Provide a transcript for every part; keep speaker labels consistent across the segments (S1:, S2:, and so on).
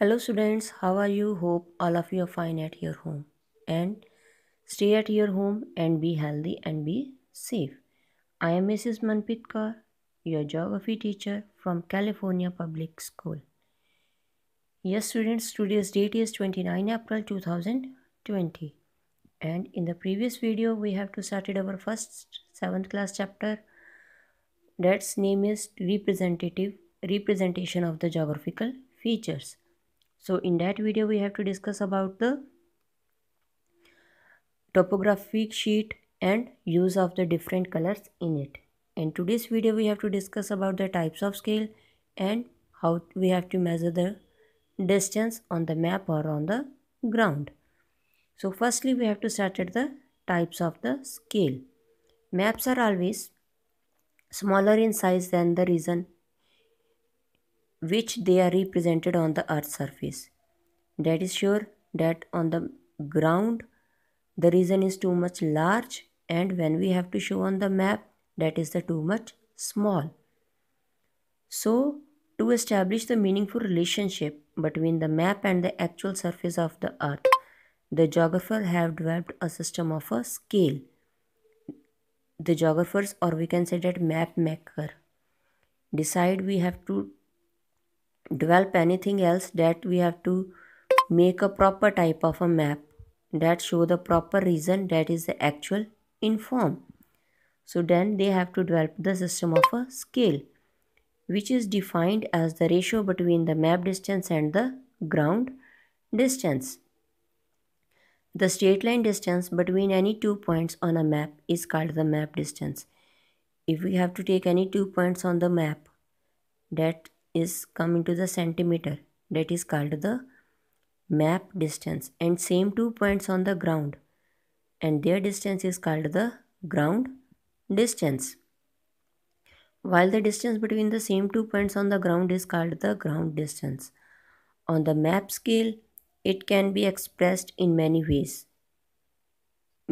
S1: Hello students, how are you? Hope all of you are fine at your home and stay at your home and be healthy and be safe. I am Mrs. Manpit Kaur, your geography teacher from California Public School. Yes students, today's date is 29 April 2020 and in the previous video we have to started our first 7th class chapter that's name is representative representation of the geographical features so in that video we have to discuss about the topographic sheet and use of the different colors in it in today's video we have to discuss about the types of scale and how we have to measure the distance on the map or on the ground so firstly we have to start at the types of the scale maps are always smaller in size than the region which they are represented on the earth's surface. That is sure that on the ground the region is too much large and when we have to show on the map that is the too much small. So to establish the meaningful relationship between the map and the actual surface of the earth, the geographer have developed a system of a scale. The geographers or we can say that map maker decide we have to develop anything else that we have to make a proper type of a map that show the proper reason that is the actual inform. So then they have to develop the system of a scale which is defined as the ratio between the map distance and the ground distance. The straight line distance between any two points on a map is called the map distance. If we have to take any two points on the map, that is come into the centimeter that is called the map distance and same two points on the ground and their distance is called the ground distance while the distance between the same two points on the ground is called the ground distance on the map scale it can be expressed in many ways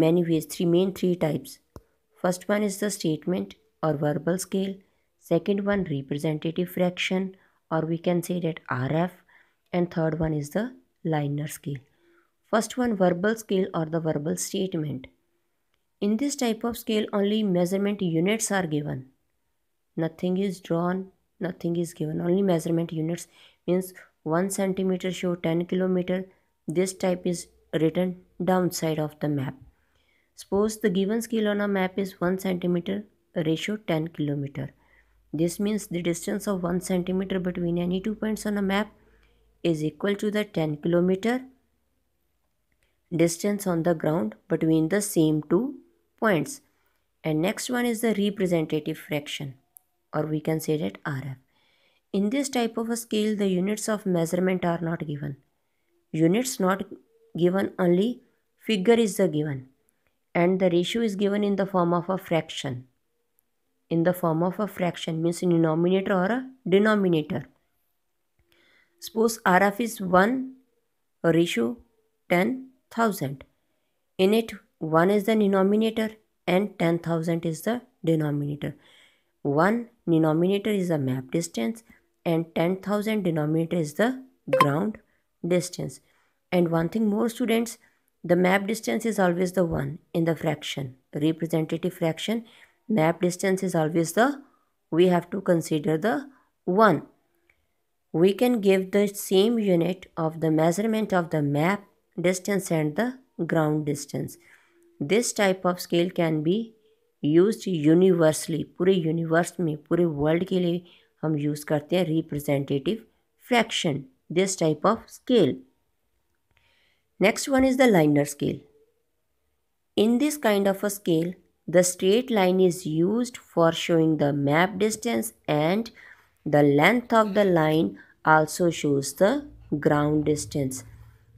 S1: many ways three main three types first one is the statement or verbal scale second one representative fraction or we can say that RF and third one is the liner scale. First one verbal scale or the verbal statement. In this type of scale only measurement units are given. Nothing is drawn, nothing is given, only measurement units means 1 centimeter show 10 kilometer. This type is written downside of the map. Suppose the given scale on a map is 1 centimeter ratio 10 kilometer. This means the distance of 1 centimeter between any two points on a map is equal to the 10 kilometer distance on the ground between the same two points. And next one is the representative fraction or we can say that RF. In this type of a scale, the units of measurement are not given. Units not given only figure is the given and the ratio is given in the form of a fraction in the form of a fraction means in denominator or a denominator. Suppose RF is 1 ratio 10,000. In it 1 is the denominator and 10,000 is the denominator. 1 denominator is the map distance and 10,000 denominator is the ground distance. And one thing more students, the map distance is always the 1 in the fraction, representative fraction map distance is always the we have to consider the 1 we can give the same unit of the measurement of the map distance and the ground distance this type of scale can be used universally पूरे universe में पूरे world के लिए हम use करते हैं representative fraction This type of scale. Next one is the linear scale. In this kind of a scale. The straight line is used for showing the map distance and the length of the line also shows the ground distance.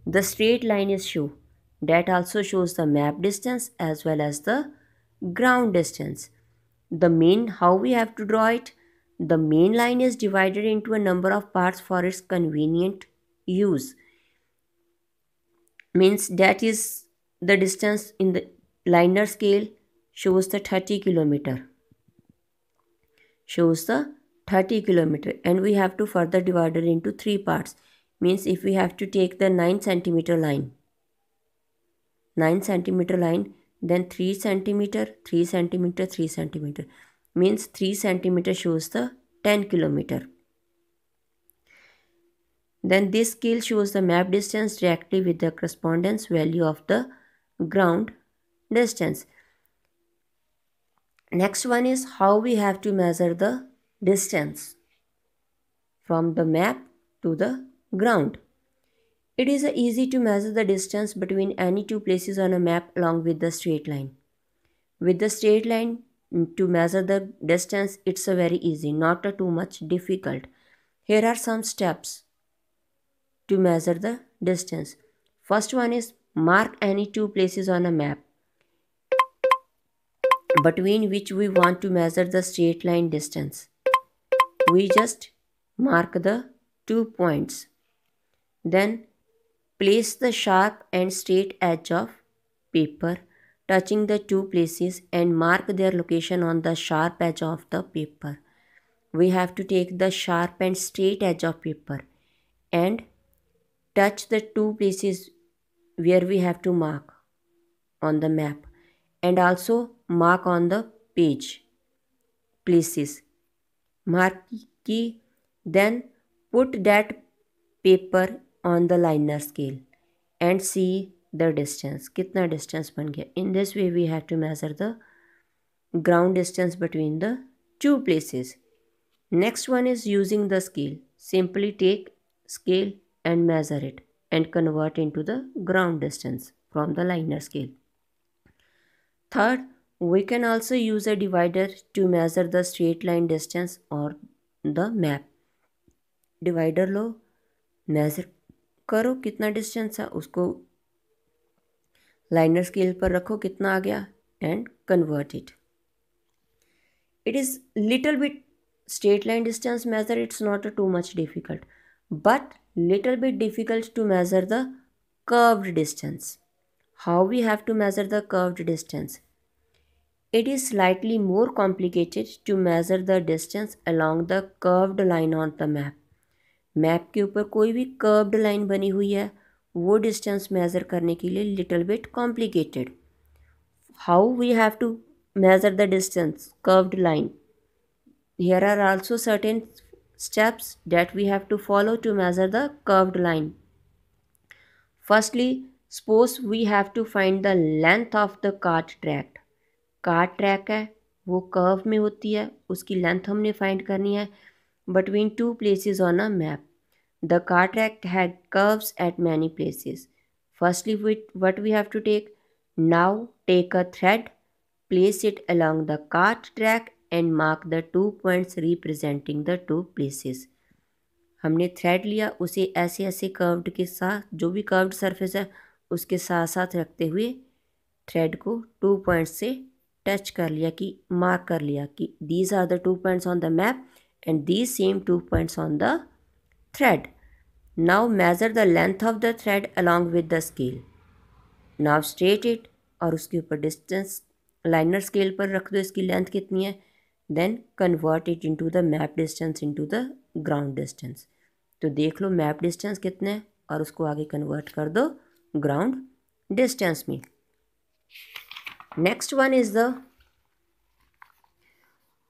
S1: The straight line is shown. That also shows the map distance as well as the ground distance. The main, how we have to draw it? The main line is divided into a number of parts for its convenient use. Means that is the distance in the liner scale shows the 30 kilometer shows the 30 kilometer and we have to further divide it into three parts means if we have to take the 9 centimeter line 9 centimeter line then 3 centimeter 3 centimeter 3 centimeter means 3 centimeter shows the 10 kilometer then this scale shows the map distance directly with the correspondence value of the ground distance Next one is how we have to measure the distance from the map to the ground. It is easy to measure the distance between any two places on a map along with the straight line. With the straight line, mm, to measure the distance, it's a very easy, not too much difficult. Here are some steps to measure the distance. First one is mark any two places on a map between which we want to measure the straight line distance. We just mark the two points. Then place the sharp and straight edge of paper touching the two places and mark their location on the sharp edge of the paper. We have to take the sharp and straight edge of paper and touch the two places where we have to mark on the map and also mark on the page places. Mark key, then put that paper on the liner scale and see the distance. Kitna distance ban gaya. In this way we have to measure the ground distance between the two places. Next one is using the scale. Simply take scale and measure it and convert into the ground distance from the liner scale. Third we can also use a divider to measure the straight line distance और the map divider लो measure करो कितना distance है उसको liner scale पर रखो कितना आ गया and convert it it is little bit straight line distance measure it's not a too much difficult but little bit difficult to measure the curved distance how we have to measure the curved distance. It is slightly more complicated to measure the distance along the curved line on the map. Map के ऊपर कोई भी curved line बनी हुई है वो distance measure करने के लिए little bit complicated. How we have to measure the distance curved line. Here are also certain steps that we have to follow to measure the curved line. Firstly, suppose we have to find the length of the cart track cart track है वो curve में होती है उसकी length हमने find करनी है between two places on a map the cart track had curves at many places firstly what we have to take now take a thread place it along the cart track and mark the two points representing the two places हमने thread लिया उसे ऐसे ऐसे curved के साथ जो भी curved surface है उसके साथ साथ रखते हुए थ्रेड को टू पॉइंट्स से टच कर लिया कि मार्क कर लिया कि these are the two points on the map and these same two points on the thread now measure the length of the thread along with the scale now straight it और उसके ऊपर distance liner scale पर रख दो इसकी length कितनी है then convert it into the map distance into the ground distance तो देख लो मैप डिस्टेंस कितना है और उसको आगे कन्वर्ट कर दो ground distance mean. Next one is the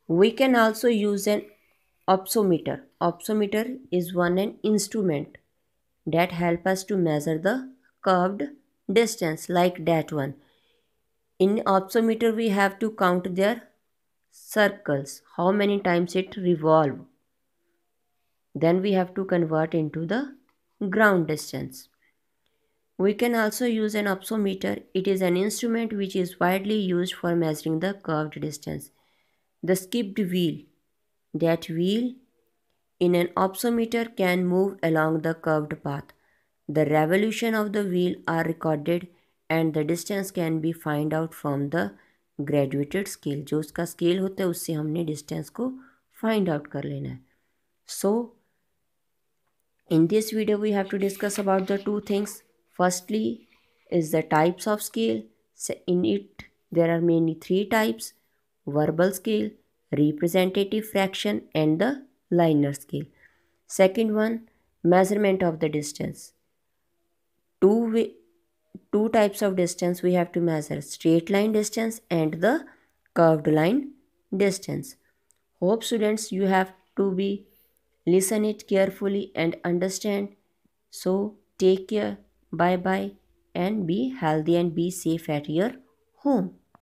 S1: we can also use an opsometer. Opsometer is one an instrument that help us to measure the curved distance like that one. In opsometer we have to count their circles, how many times it revolve. Then we have to convert into the ground distance. We can also use an opsometer. It is an instrument which is widely used for measuring the curved distance. The skipped wheel. That wheel in an opsometer can move along the curved path. The revolution of the wheel are recorded and the distance can be find out from the graduated scale. जो उसका scale होता है उससे हमने distance को find out कर लेना है in this video we have to discuss about the two things. Firstly is the types of scale. So in it there are mainly three types verbal scale, representative fraction and the linear scale. Second one measurement of the distance. Two two types of distance we have to measure straight line distance and the curved line distance. Hope students you have to be listen it carefully and understand. So take care. Bye bye and be healthy and be safe at your home.